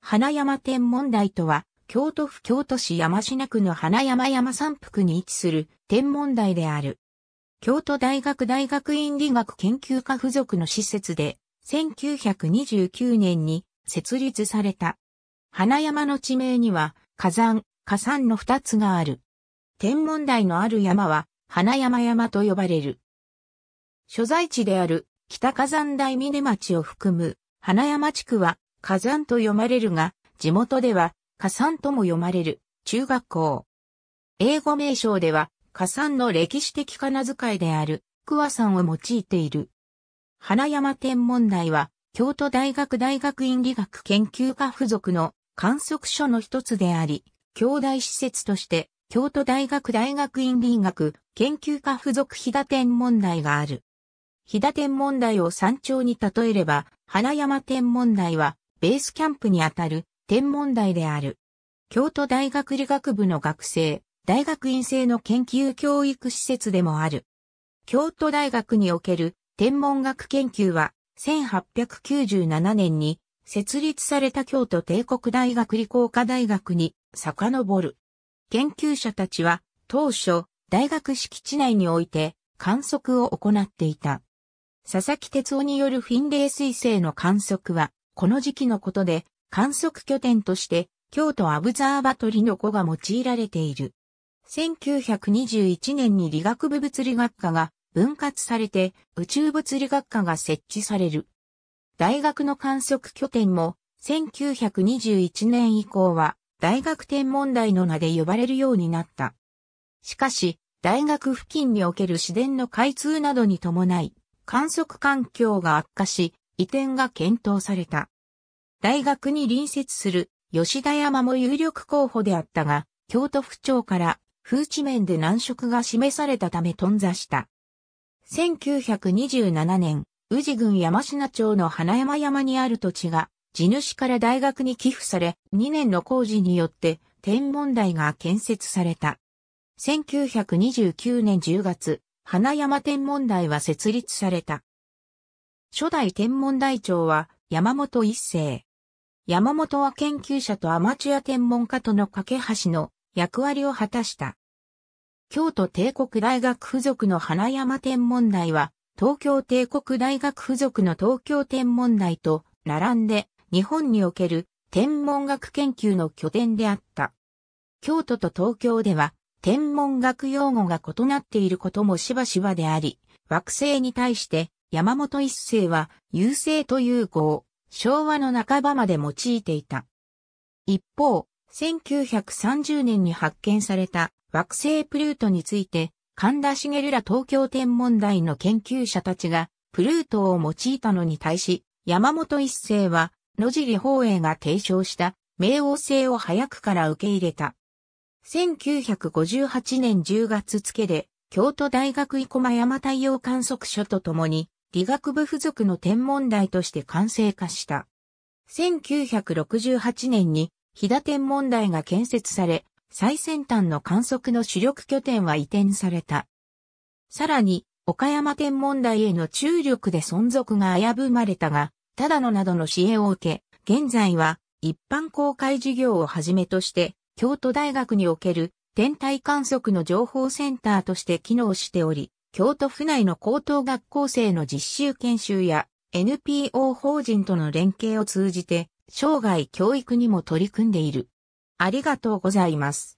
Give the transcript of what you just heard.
花山天文台とは、京都府京都市山科区の花山山山腹に位置する天文台である。京都大学大学院理学研究科附属の施設で、1929年に設立された。花山の地名には、火山、火山の二つがある。天文台のある山は、花山山と呼ばれる。所在地である北火山台峰町を含む花山地区は火山と読まれるが、地元では火山とも読まれる中学校。英語名称では火山の歴史的仮名遣いである桑山を用いている。花山天文台は京都大学大学院理学研究科附属の観測所の一つであり、兄弟施設として京都大学大学院理学研究科附属飛騨天文台がある。飛騨天文台を山頂に例えれば、花山天文台はベースキャンプにあたる天文台である。京都大学理学部の学生、大学院生の研究教育施設でもある。京都大学における天文学研究は1897年に設立された京都帝国大学理工科大学に遡る。研究者たちは当初大学敷地内において観測を行っていた。佐々木哲夫によるフィンレイ彗星の観測はこの時期のことで観測拠点として京都アブザーバトリの子が用いられている。1921年に理学部物理学科が分割されて宇宙物理学科が設置される。大学の観測拠点も1921年以降は大学天文台の名で呼ばれるようになった。しかし、大学付近における自然の開通などに伴い、観測環境が悪化し、移転が検討された。大学に隣接する吉田山も有力候補であったが、京都府庁から風地面で難色が示されたため頓挫した。1927年、宇治郡山品町の花山山にある土地が、地主から大学に寄付され、2年の工事によって天文台が建設された。1929年10月、花山天文台は設立された。初代天文台長は山本一世。山本は研究者とアマチュア天文家との架け橋の役割を果たした。京都帝国大学附属の花山天文台は、東京帝国大学附属の東京天文台と並んで、日本における天文学研究の拠点であった。京都と東京では、天文学用語が異なっていることもしばしばであり、惑星に対して山本一世は、優勢という語を、昭和の半ばまで用いていた。一方、1930年に発見された惑星プルートについて、神田茂ら東京天文台の研究者たちが、プルートを用いたのに対し、山本一世は、野尻宝英が提唱した、冥王星を早くから受け入れた。1958年10月付で、京都大学生駒山太陽観測所とともに、理学部付属の天文台として完成化した。1968年に飛騨天文台が建設され、最先端の観測の主力拠点は移転された。さらに、岡山天文台への注力で存続が危ぶまれたが、ただのなどの支援を受け、現在は一般公開事業をはじめとして、京都大学における天体観測の情報センターとして機能しており、京都府内の高等学校生の実習研修や NPO 法人との連携を通じて、生涯教育にも取り組んでいる。ありがとうございます。